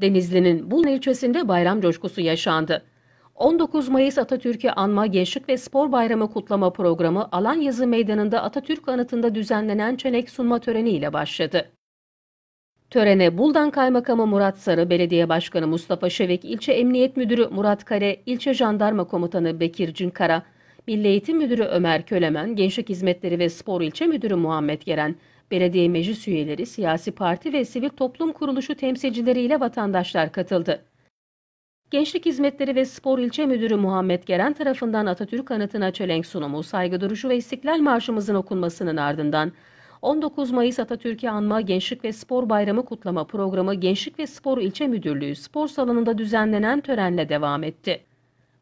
Denizli'nin Bulun ilçesinde bayram coşkusu yaşandı. 19 Mayıs Atatürk'ü Anma Gençlik ve Spor Bayramı kutlama programı Alan Yazı Meydanı'nda Atatürk Anıtı'nda düzenlenen çenek sunma töreniyle başladı. Törene Buldan Kaymakamı Murat Sarı, Belediye Başkanı Mustafa Şevik, İlçe Emniyet Müdürü Murat Kare, İlçe Jandarma Komutanı Bekir Cinkara, Milli Eğitim Müdürü Ömer Kölemen, Gençlik Hizmetleri ve Spor İlçe Müdürü Muhammed Geren, belediye meclis üyeleri, siyasi parti ve sivil toplum kuruluşu temsilcileriyle vatandaşlar katıldı. Gençlik Hizmetleri ve Spor İlçe Müdürü Muhammed Geren tarafından Atatürk anıtına çelenk sunumu, saygı duruşu ve İstiklal Marşımızın okunmasının ardından 19 Mayıs Atatürk'ü anma Gençlik ve Spor Bayramı kutlama programı Gençlik ve Spor İlçe Müdürlüğü spor salonunda düzenlenen törenle devam etti.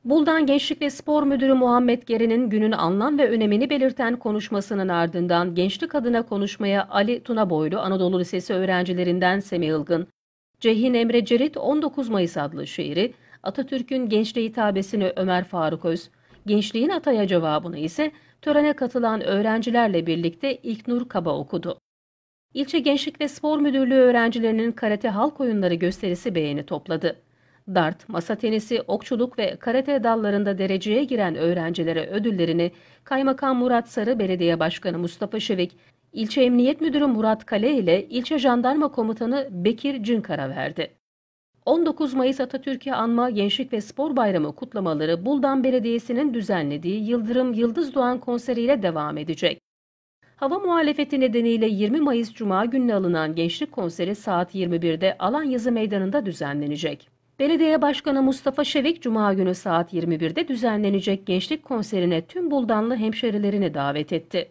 Buldan Gençlik ve Spor Müdürü Muhammed Geri'nin günün anlam ve önemini belirten konuşmasının ardından gençlik adına konuşmaya Ali Tunaboylu Anadolu Lisesi öğrencilerinden Semih Ilgın, Cehin Emre Cerit 19 Mayıs adlı şiiri, Atatürk'ün gençliğe hitabesini Ömer Faruk Öz, gençliğin ataya cevabını ise törene katılan öğrencilerle birlikte İlknur Kaba okudu. İlçe Gençlik ve Spor Müdürlüğü öğrencilerinin karate halk oyunları gösterisi beğeni topladı dart, masa tenisi, okçuluk ve karate dallarında dereceye giren öğrencilere ödüllerini Kaymakam Murat Sarı Belediye Başkanı Mustafa Şevik, İlçe Emniyet Müdürü Murat Kale ile İlçe Jandarma Komutanı Bekir Cınkar'a verdi. 19 Mayıs Atatürk'e Anma Gençlik ve Spor Bayramı kutlamaları Buldan Belediyesi'nin düzenlediği Yıldırım Yıldız Doğan konseriyle devam edecek. Hava muhalefeti nedeniyle 20 Mayıs Cuma gününe alınan gençlik konseri saat 21'de Alan Yazı Meydanı'nda düzenlenecek. Belediye Başkanı Mustafa Şevik Cuma günü saat 21'de düzenlenecek gençlik konserine tüm Buldanlı hemşerilerini davet etti.